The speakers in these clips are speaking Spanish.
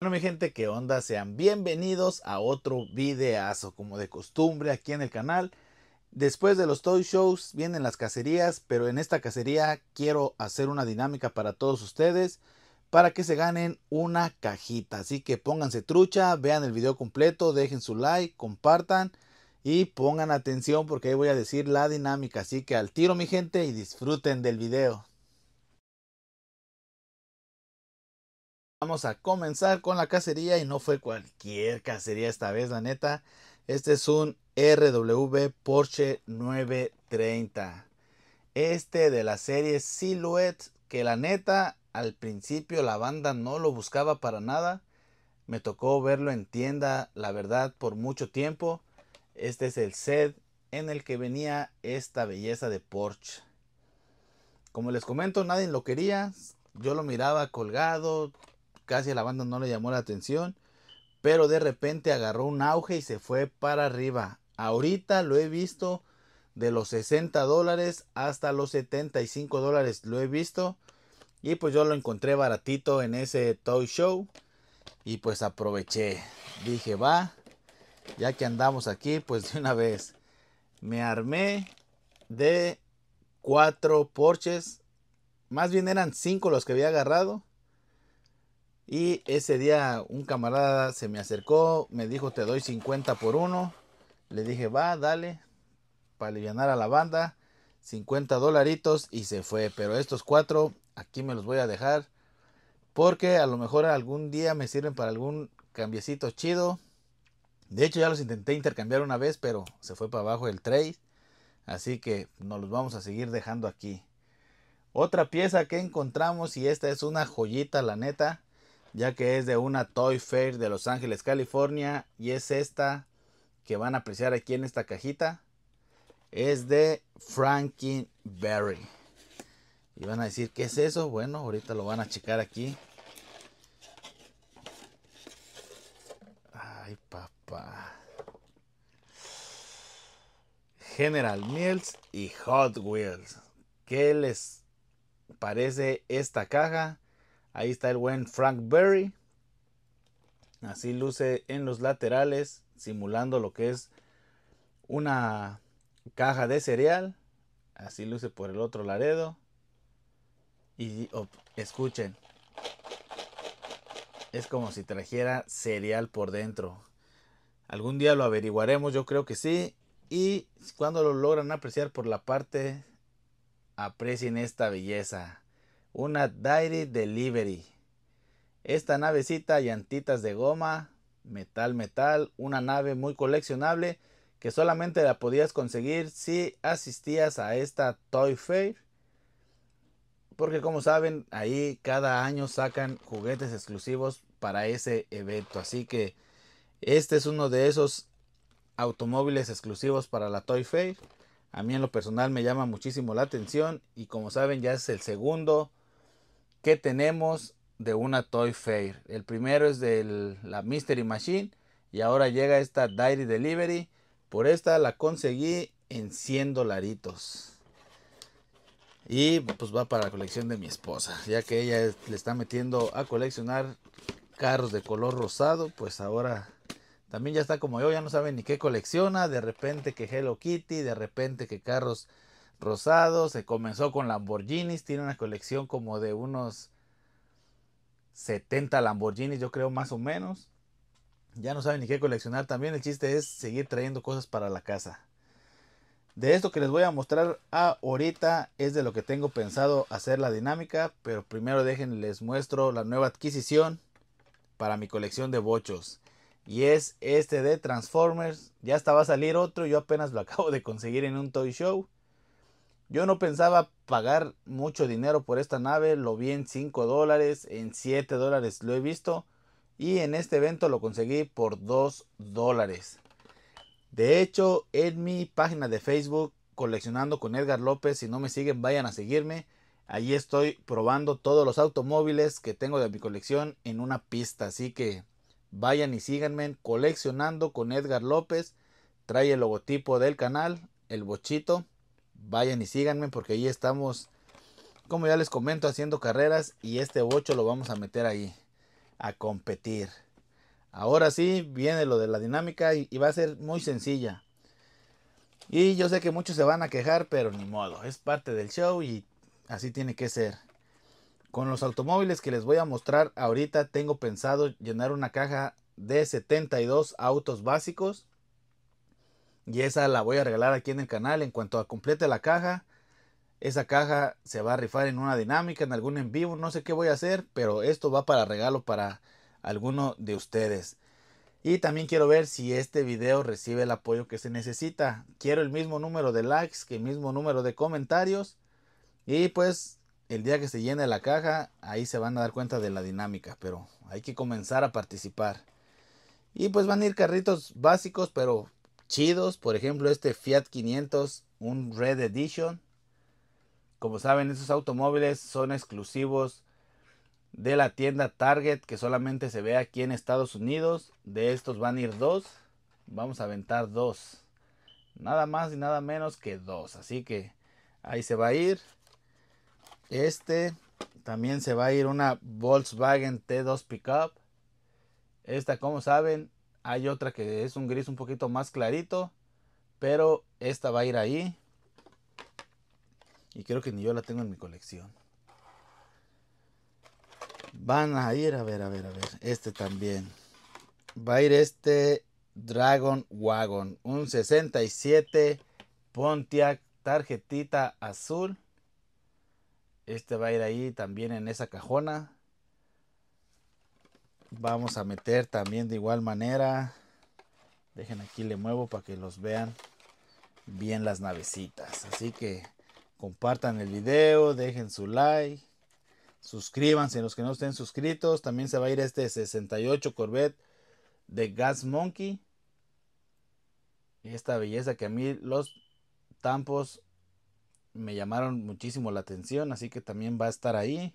Bueno mi gente, ¿qué onda? Sean bienvenidos a otro videazo como de costumbre aquí en el canal. Después de los toy shows vienen las cacerías, pero en esta cacería quiero hacer una dinámica para todos ustedes para que se ganen una cajita. Así que pónganse trucha, vean el video completo, dejen su like, compartan y pongan atención porque ahí voy a decir la dinámica. Así que al tiro mi gente y disfruten del video. Vamos a comenzar con la cacería y no fue cualquier cacería esta vez, la neta. Este es un RW Porsche 930. Este de la serie Silhouette, que la neta al principio la banda no lo buscaba para nada. Me tocó verlo en tienda, la verdad, por mucho tiempo. Este es el set en el que venía esta belleza de Porsche. Como les comento, nadie lo quería. Yo lo miraba colgado, casi a la banda no le llamó la atención, pero de repente agarró un auge y se fue para arriba. Ahorita lo he visto de los 60 dólares hasta los 75 dólares lo he visto y pues yo lo encontré baratito en ese toy show y pues aproveché dije va ya que andamos aquí pues de una vez me armé de cuatro porches más bien eran cinco los que había agarrado y ese día un camarada se me acercó, me dijo te doy 50 por uno. Le dije va, dale, para aliviar a la banda, 50 dolaritos y se fue. Pero estos cuatro aquí me los voy a dejar porque a lo mejor algún día me sirven para algún cambiecito chido. De hecho ya los intenté intercambiar una vez, pero se fue para abajo el trade. Así que nos los vamos a seguir dejando aquí. Otra pieza que encontramos y esta es una joyita la neta ya que es de una Toy Fair de Los Ángeles, California, y es esta que van a apreciar aquí en esta cajita. Es de Frankie Berry. Y van a decir, ¿qué es eso? Bueno, ahorita lo van a checar aquí. Ay, papá. General Mills y Hot Wheels. ¿Qué les parece esta caja? Ahí está el buen Frank Berry. Así luce en los laterales, simulando lo que es una caja de cereal. Así luce por el otro laredo. Y oh, escuchen. Es como si trajera cereal por dentro. Algún día lo averiguaremos, yo creo que sí. Y cuando lo logran apreciar por la parte, aprecien esta belleza una Dairy Delivery. Esta navecita, llantitas de goma, metal metal, una nave muy coleccionable que solamente la podías conseguir si asistías a esta Toy Fair. Porque como saben, ahí cada año sacan juguetes exclusivos para ese evento. Así que este es uno de esos automóviles exclusivos para la Toy Fair. A mí en lo personal me llama muchísimo la atención y como saben ya es el segundo que tenemos de una Toy Fair. El primero es de la Mystery Machine y ahora llega esta Diary Delivery. Por esta la conseguí en 100 dolaritos. Y pues va para la colección de mi esposa, ya que ella le está metiendo a coleccionar carros de color rosado, pues ahora también ya está como yo, ya no sabe ni qué colecciona, de repente que Hello Kitty, de repente que carros rosado, se comenzó con Lamborghinis, tiene una colección como de unos 70 Lamborghinis, yo creo más o menos. Ya no saben ni qué coleccionar también, el chiste es seguir trayendo cosas para la casa. De esto que les voy a mostrar ahorita es de lo que tengo pensado hacer la dinámica, pero primero dejen les muestro la nueva adquisición para mi colección de bochos. Y es este de Transformers. Ya estaba va a salir otro, yo apenas lo acabo de conseguir en un toy show. Yo no pensaba pagar mucho dinero por esta nave, lo vi en 5 dólares, en 7 dólares lo he visto y en este evento lo conseguí por 2 dólares. De hecho, en mi página de Facebook, coleccionando con Edgar López, si no me siguen vayan a seguirme, allí estoy probando todos los automóviles que tengo de mi colección en una pista, así que vayan y síganme coleccionando con Edgar López, trae el logotipo del canal, el bochito vayan y síganme porque ahí estamos, como ya les comento, haciendo carreras y este 8 lo vamos a meter ahí a competir. Ahora sí viene lo de la dinámica y, y va a ser muy sencilla. Y yo sé que muchos se van a quejar, pero ni modo, es parte del show y así tiene que ser. Con los automóviles que les voy a mostrar ahorita tengo pensado llenar una caja de 72 autos básicos y esa la voy a regalar aquí en el canal. En cuanto a complete la caja, esa caja se va a rifar en una dinámica, en algún en vivo. No sé qué voy a hacer, pero esto va para regalo para alguno de ustedes. Y también quiero ver si este video recibe el apoyo que se necesita. Quiero el mismo número de likes que el mismo número de comentarios. Y pues el día que se llene la caja, ahí se van a dar cuenta de la dinámica. Pero hay que comenzar a participar. Y pues van a ir carritos básicos, pero chidos. Por ejemplo, este Fiat 500, un Red Edition. Como saben, esos automóviles son exclusivos de la tienda Target que solamente se ve aquí en Estados Unidos. De estos van a ir dos. Vamos a aventar dos. Nada más y nada menos que dos. Así que ahí se va a ir. Este también se va a ir una Volkswagen T2 Pickup. Esta, como saben, hay otra que es un gris un poquito más clarito. Pero esta va a ir ahí. Y creo que ni yo la tengo en mi colección. Van a ir, a ver, a ver, a ver. Este también. Va a ir este Dragon Wagon. Un 67 Pontiac tarjetita azul. Este va a ir ahí también en esa cajona. Vamos a meter también de igual manera. Dejen aquí le muevo para que los vean bien las navecitas. Así que compartan el video, dejen su like, suscríbanse los que no estén suscritos. También se va a ir este 68 Corvette de Gas Monkey. Esta belleza que a mí los tampos me llamaron muchísimo la atención, así que también va a estar ahí.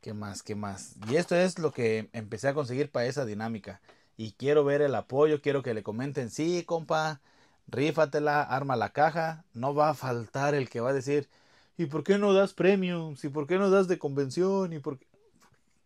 ¿Qué más? ¿Qué más? Y esto es lo que empecé a conseguir para esa dinámica. Y quiero ver el apoyo, quiero que le comenten, sí, compa, rífatela, arma la caja. No va a faltar el que va a decir, ¿y por qué no das premiums? ¿Y por qué no das de convención? ¿Y por qué?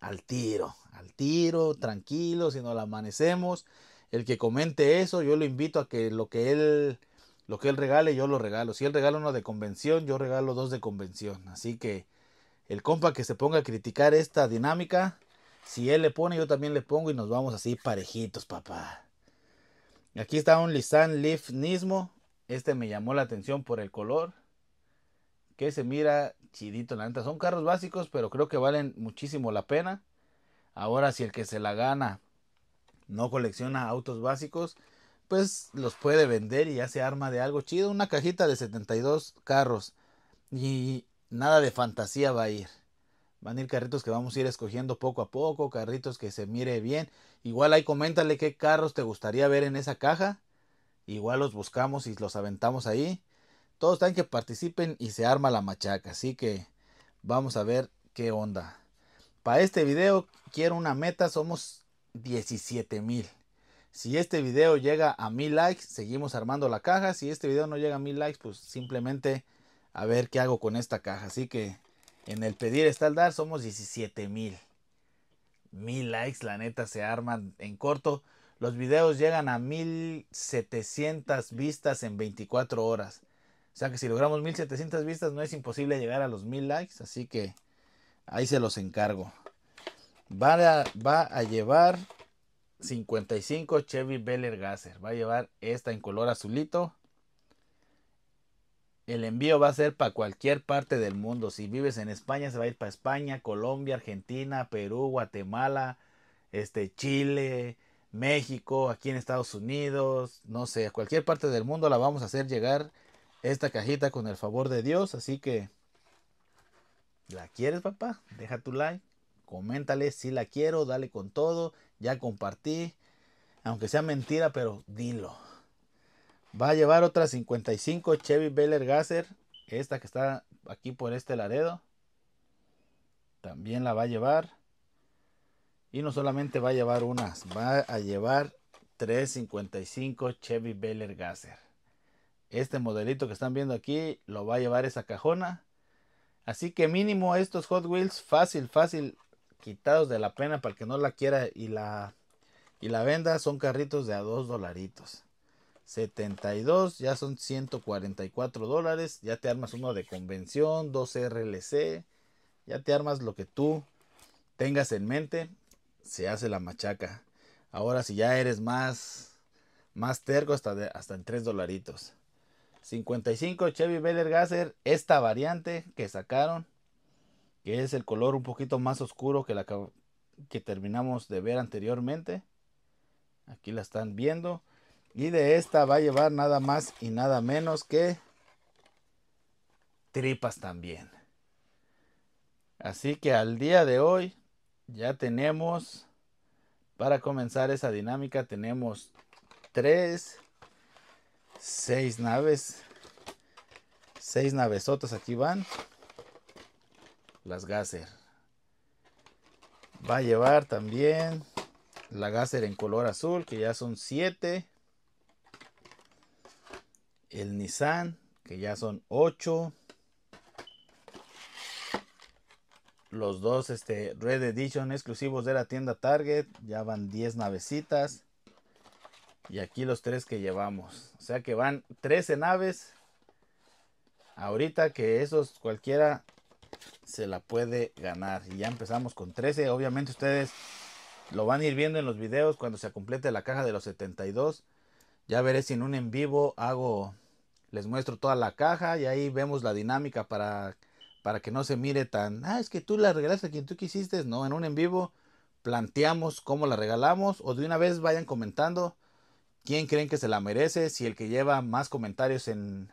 Al tiro, al tiro, tranquilo, si no la amanecemos. El que comente eso, yo lo invito a que lo que él lo que él regale, yo lo regalo. Si él regala uno de convención, yo regalo dos de convención. Así que el compa que se ponga a criticar esta dinámica, si él le pone, yo también le pongo y nos vamos así parejitos, papá. Aquí está un Lisan Leaf Nismo. Este me llamó la atención por el color. Que se mira chidito, la neta. Son carros básicos, pero creo que valen muchísimo la pena. Ahora, si el que se la gana no colecciona autos básicos, pues los puede vender y ya se arma de algo chido. Una cajita de 72 carros. Y nada de fantasía va a ir. Van a ir carritos que vamos a ir escogiendo poco a poco, carritos que se mire bien. Igual ahí coméntale qué carros te gustaría ver en esa caja. Igual los buscamos y los aventamos ahí. Todos están que participen y se arma la machaca. Así que vamos a ver qué onda. Para este video quiero una meta, somos 17,000. mil. Si este video llega a mil likes, seguimos armando la caja. Si este video no llega a mil likes, pues simplemente a ver qué hago con esta caja. Así que en el pedir está el dar, somos 17 mil. Mil likes, la neta, se arman en corto. Los videos llegan a 1700 vistas en 24 horas. O sea que si logramos 1700 vistas no es imposible llegar a los 1000 likes. Así que ahí se los encargo. Va a, va a llevar 55 Chevy Beller Gasser. Va a llevar esta en color azulito. El envío va a ser para cualquier parte del mundo. Si vives en España, se va a ir para España, Colombia, Argentina, Perú, Guatemala, este, Chile, México, aquí en Estados Unidos, no sé, a cualquier parte del mundo la vamos a hacer llegar esta cajita con el favor de Dios. Así que, ¿la quieres, papá? Deja tu like, coméntale si la quiero, dale con todo, ya compartí, aunque sea mentira, pero dilo. Va a llevar otra 55 Chevy Bel Gasser, Esta que está aquí por este Laredo. También la va a llevar. Y no solamente va a llevar unas, va a llevar 355 Chevy Bel Gasser Este modelito que están viendo aquí lo va a llevar esa cajona. Así que mínimo estos Hot Wheels fácil, fácil, quitados de la pena para el que no la quiera y la, y la venda, son carritos de a 2 dolaritos. 72, ya son 144 dólares, ya te armas uno de convención, Dos RLC, ya te armas lo que tú tengas en mente, se hace la machaca. Ahora si ya eres más, más terco, hasta, en 3 dolaritos. 55 Chevy Gasser esta variante que sacaron, que es el color un poquito más oscuro que la que terminamos de ver anteriormente. Aquí la están viendo. Y de esta va a llevar nada más y nada menos que tripas también. Así que al día de hoy ya tenemos, para comenzar esa dinámica, tenemos tres, seis naves, seis navesotas aquí van. Las Gasser. Va a llevar también la Gasser en color azul, que ya son siete el Nissan, que ya son 8. Los dos este, Red Edition exclusivos de la tienda Target, ya van 10 navecitas. Y aquí los tres que llevamos. O sea que van 13 naves. Ahorita que esos cualquiera se la puede ganar. Y ya empezamos con 13. Obviamente ustedes lo van a ir viendo en los videos cuando se complete la caja de los 72. Ya veré si en un en vivo hago, les muestro toda la caja y ahí vemos la dinámica para, para que no se mire tan, ah, es que tú la regalaste a quien tú quisiste. No, en un en vivo planteamos cómo la regalamos o de una vez vayan comentando quién creen que se la merece, si el que lleva más comentarios en,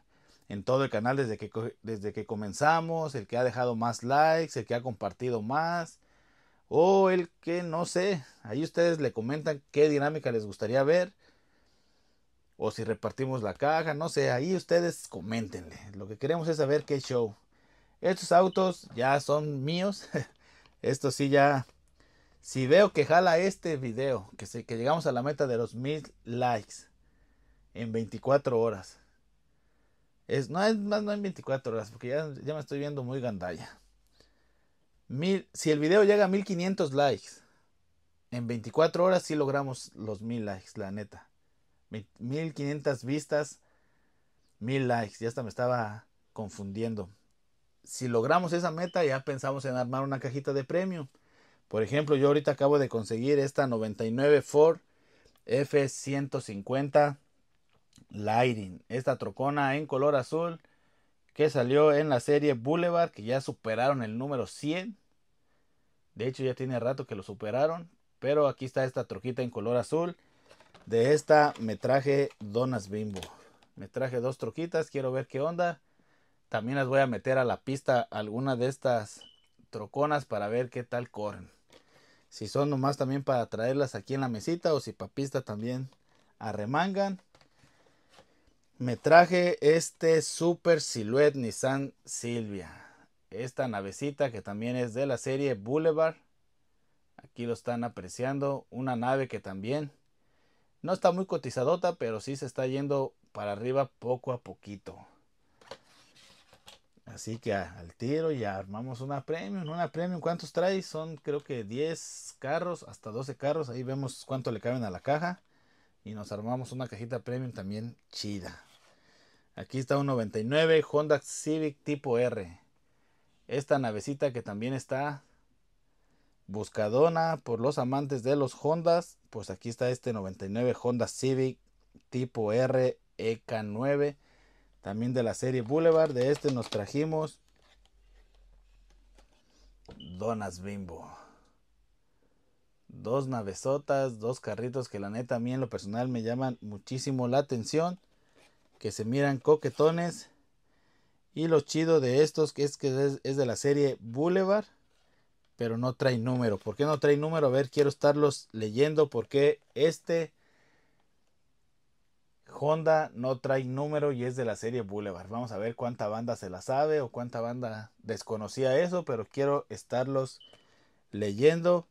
en todo el canal desde que, desde que comenzamos, el que ha dejado más likes, el que ha compartido más, o el que no sé, ahí ustedes le comentan qué dinámica les gustaría ver o si repartimos la caja, no sé, ahí ustedes coméntenle. Lo que queremos es saber qué show. Estos autos ya son míos. Esto sí ya si veo que jala este video, que, que llegamos a la meta de los mil likes en 24 horas. no es más, no en 24 horas, porque ya, ya me estoy viendo muy gandalla. Mil, si el video llega a 1500 likes, en 24 horas sí logramos los mil likes, la neta. 1500 vistas, 1000 likes. Ya hasta me estaba confundiendo. Si logramos esa meta, ya pensamos en armar una cajita de premio. Por ejemplo, yo ahorita acabo de conseguir esta 99 Ford F150 Lighting. Esta trocona en color azul que salió en la serie Boulevard, que ya superaron el número 100. De hecho, ya tiene rato que lo superaron. Pero aquí está esta troquita en color azul. De esta me traje donas bimbo. Me traje dos troquitas, quiero ver qué onda. También las voy a meter a la pista alguna de estas troconas para ver qué tal corren. Si son nomás también para traerlas aquí en la mesita o si para pista también arremangan. Me traje este Super Silhouette Nissan Silvia. Esta navecita que también es de la serie Boulevard. Aquí lo están apreciando. Una nave que también no está muy cotizadota, pero sí se está yendo para arriba poco a poquito. Así que al tiro ya armamos una premium. Una premium, ¿cuántos trae? Son creo que 10 carros, hasta 12 carros. Ahí vemos cuánto le caben a la caja. Y nos armamos una cajita premium también chida. Aquí está un 99 Honda Civic tipo R. Esta navecita que también está buscadona por los amantes de los Hondas, pues aquí está este 99 Honda Civic tipo R EK9, también de la serie Boulevard, de este nos trajimos donas bimbo. Dos navesotas, dos carritos que la neta a en lo personal me llaman muchísimo la atención, que se miran coquetones. Y lo chido de estos que es que es de la serie Boulevard pero no trae número. ¿Por qué no trae número? A ver, quiero estarlos leyendo porque este Honda no trae número y es de la serie Boulevard. Vamos a ver cuánta banda se la sabe o cuánta banda desconocía eso, pero quiero estarlos leyendo.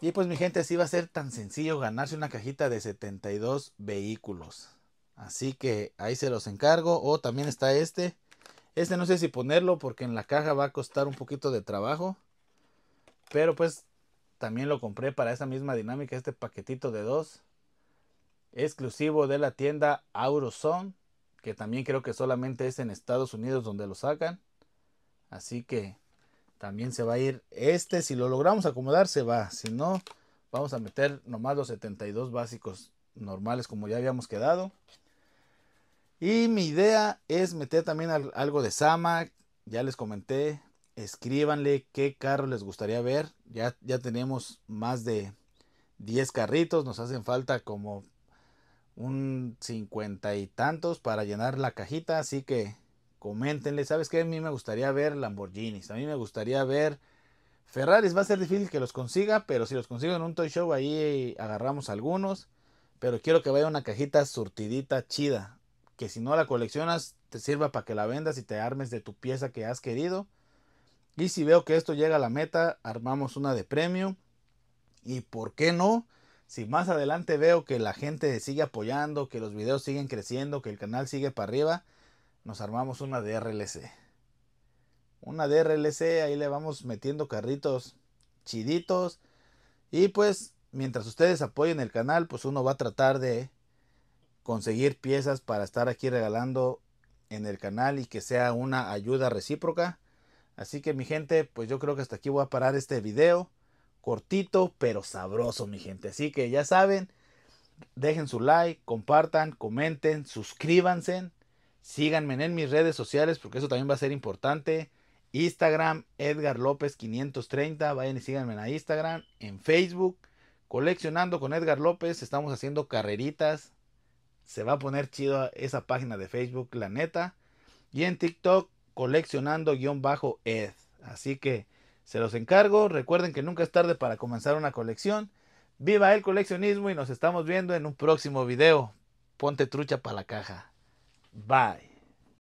Y pues mi gente, así va a ser tan sencillo ganarse una cajita de 72 vehículos. Así que ahí se los encargo. O oh, también está este. Este no sé si ponerlo porque en la caja va a costar un poquito de trabajo. Pero pues también lo compré para esa misma dinámica, este paquetito de dos. Exclusivo de la tienda Auroson, que también creo que solamente es en Estados Unidos donde lo sacan. Así que también se va a ir este. Si lo logramos acomodar, se va. Si no, vamos a meter nomás los 72 básicos normales como ya habíamos quedado. Y mi idea es meter también algo de Sama. Ya les comenté, escríbanle qué carro les gustaría ver. Ya, ya tenemos más de 10 carritos, nos hacen falta como un cincuenta y tantos para llenar la cajita, así que coméntenle, ¿sabes qué? A mí me gustaría ver Lamborghinis, a mí me gustaría ver Ferraris, va a ser difícil que los consiga, pero si los consigo en un toy show ahí agarramos algunos, pero quiero que vaya una cajita surtidita, chida, que si no la coleccionas te sirva para que la vendas y te armes de tu pieza que has querido. Y si veo que esto llega a la meta, armamos una de premio. Y por qué no, si más adelante veo que la gente sigue apoyando, que los videos siguen creciendo, que el canal sigue para arriba, nos armamos una de RLC. Una de RLC, ahí le vamos metiendo carritos chiditos. Y pues, mientras ustedes apoyen el canal, pues uno va a tratar de conseguir piezas para estar aquí regalando en el canal y que sea una ayuda recíproca. Así que mi gente, pues yo creo que hasta aquí voy a parar este video. Cortito, pero sabroso, mi gente. Así que ya saben, dejen su like, compartan, comenten, suscríbanse. Síganme en mis redes sociales porque eso también va a ser importante. Instagram, Edgar López 530. Vayan y síganme en Instagram, en Facebook. Coleccionando con Edgar López. Estamos haciendo carreritas. Se va a poner chido esa página de Facebook, la neta. Y en TikTok, coleccionando-ed. bajo Así que se los encargo. Recuerden que nunca es tarde para comenzar una colección. Viva el coleccionismo y nos estamos viendo en un próximo video. Ponte trucha para la caja. Bye.